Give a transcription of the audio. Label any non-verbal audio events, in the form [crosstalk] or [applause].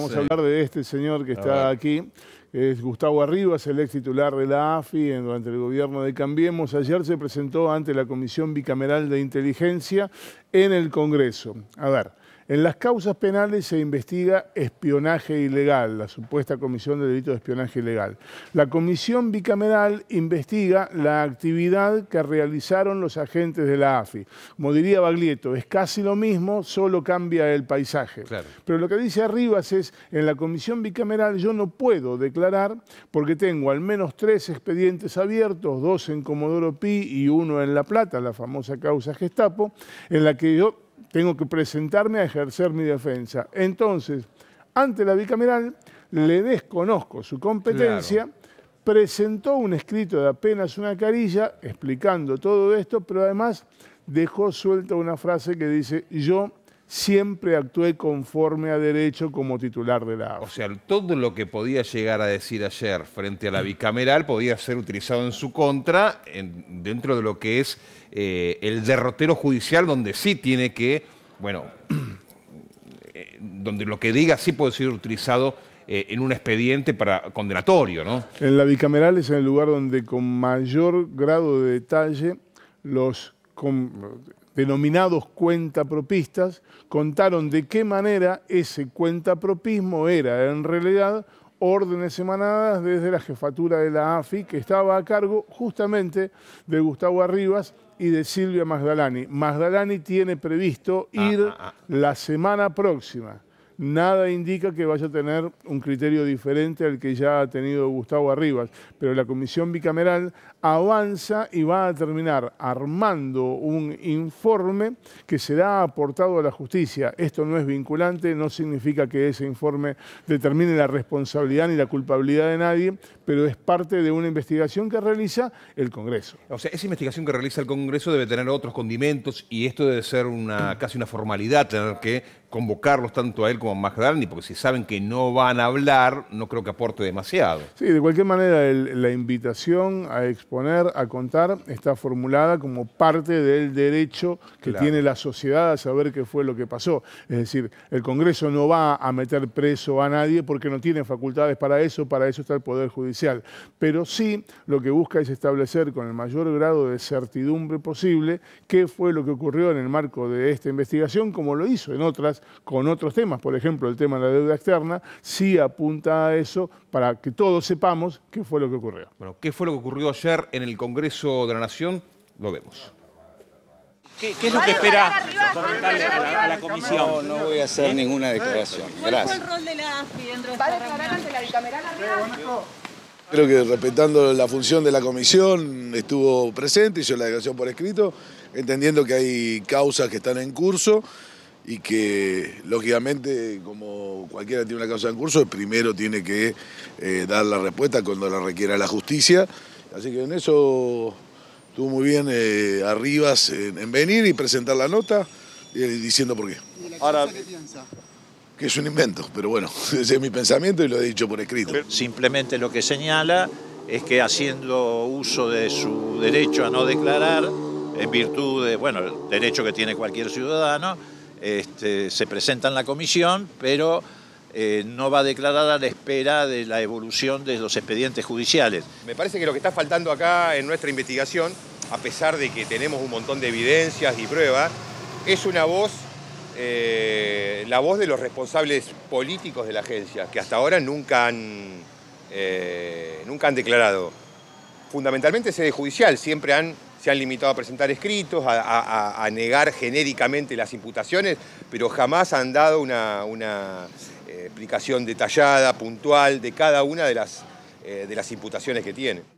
Vamos a hablar de este señor que está aquí, es Gustavo Arribas, el ex titular de la AFI durante el gobierno de Cambiemos. Ayer se presentó ante la Comisión Bicameral de Inteligencia en el Congreso. A ver, en las causas penales se investiga espionaje ilegal, la supuesta comisión de delitos de espionaje ilegal. La comisión bicameral investiga la actividad que realizaron los agentes de la AFI. Como diría Baglietto, es casi lo mismo, solo cambia el paisaje. Pero lo que dice Arribas es, en la comisión bicameral yo no puedo declarar porque tengo al menos tres expedientes abiertos, dos en Comodoro Pi y uno en La Plata, la famosa causa Gestapo, en la que yo tengo que presentarme a ejercer mi defensa. Entonces, ante la bicameral, le desconozco su competencia, presentó un escrito de apenas una carilla explicando todo esto, pero además dejó suelta una frase que dice, yo siempre actué conforme a derecho como titular de la O sea, todo lo que podía llegar a decir ayer frente a la bicameral podía ser utilizado en su contra dentro de lo que es eh, el derrotero judicial donde sí tiene que, bueno, [clears throat] eh, donde lo que diga sí puede ser utilizado eh, en un expediente para condenatorio, ¿no? En la bicameral es el lugar donde con mayor grado de detalle los denominados cuentapropistas, contaron de qué manera ese cuentapropismo era en realidad órdenes emanadas desde la jefatura de la AFI, que estaba a cargo justamente de Gustavo Arribas y de Silvia Magdalani. Magdalani tiene previsto ah, ir ah, ah. la semana próxima nada indica que vaya a tener un criterio diferente al que ya ha tenido Gustavo Arribas, pero la comisión bicameral avanza y va a terminar armando un informe que será aportado a la justicia. Esto no es vinculante, no significa que ese informe determine la responsabilidad ni la culpabilidad de nadie, pero es parte de una investigación que realiza el Congreso. O sea, esa investigación que realiza el Congreso debe tener otros condimentos y esto debe ser una, casi una formalidad, tener que convocarlos tanto a él como como ni porque si saben que no van a hablar, no creo que aporte demasiado. Sí, de cualquier manera, la invitación a exponer, a contar, está formulada como parte del derecho que tiene la sociedad a saber qué fue lo que pasó. Es decir, el Congreso no va a meter preso a nadie porque no tiene facultades para eso, para eso está el Poder Judicial. Pero sí lo que busca es establecer con el mayor grado de certidumbre posible qué fue lo que ocurrió en el marco de esta investigación, como lo hizo en otras, con otros temas, por ejemplo, el tema de la deuda externa, sí apunta a eso para que todos sepamos qué fue lo que ocurrió. Bueno, ¿qué fue lo que ocurrió ayer en el Congreso de la Nación? Lo vemos. ¿Qué, es lo que espera a la, comisión? No, no voy a hacer ninguna declaración. Gracias. ¿Cuál fue el rol de la AFI ¿Va a declarar ante la bicameral Creo que respetando la función de la comisión estuvo presente, hizo la declaración por escrito, entendiendo que hay causas que están en curso y que lógicamente como cualquiera tiene una causa en curso, primero tiene que eh, dar la respuesta cuando la requiera la justicia. Así que en eso estuvo muy bien eh, Arribas en, venir y presentar la nota eh, diciendo por qué. Que es un invento, pero bueno, [laughs] ese es mi pensamiento y lo he dicho por escrito. Simplemente lo que señala es que haciendo uso de su derecho a no declarar, en virtud de, bueno, el derecho que tiene cualquier ciudadano, este, se presenta en la comisión, pero eh, no va declarada a la espera de la evolución de los expedientes judiciales. Me parece que lo que está faltando acá en nuestra investigación, a pesar de que tenemos un montón de evidencias y pruebas, es una voz, eh, la voz de los responsables políticos de la agencia, que hasta ahora nunca han, eh, nunca han declarado. Fundamentalmente sede judicial, siempre han se han limitado a presentar escritos, a, negar genéricamente las imputaciones, pero jamás han dado una, eh, explicación detallada, puntual, de cada una de las, eh, de las imputaciones que tiene.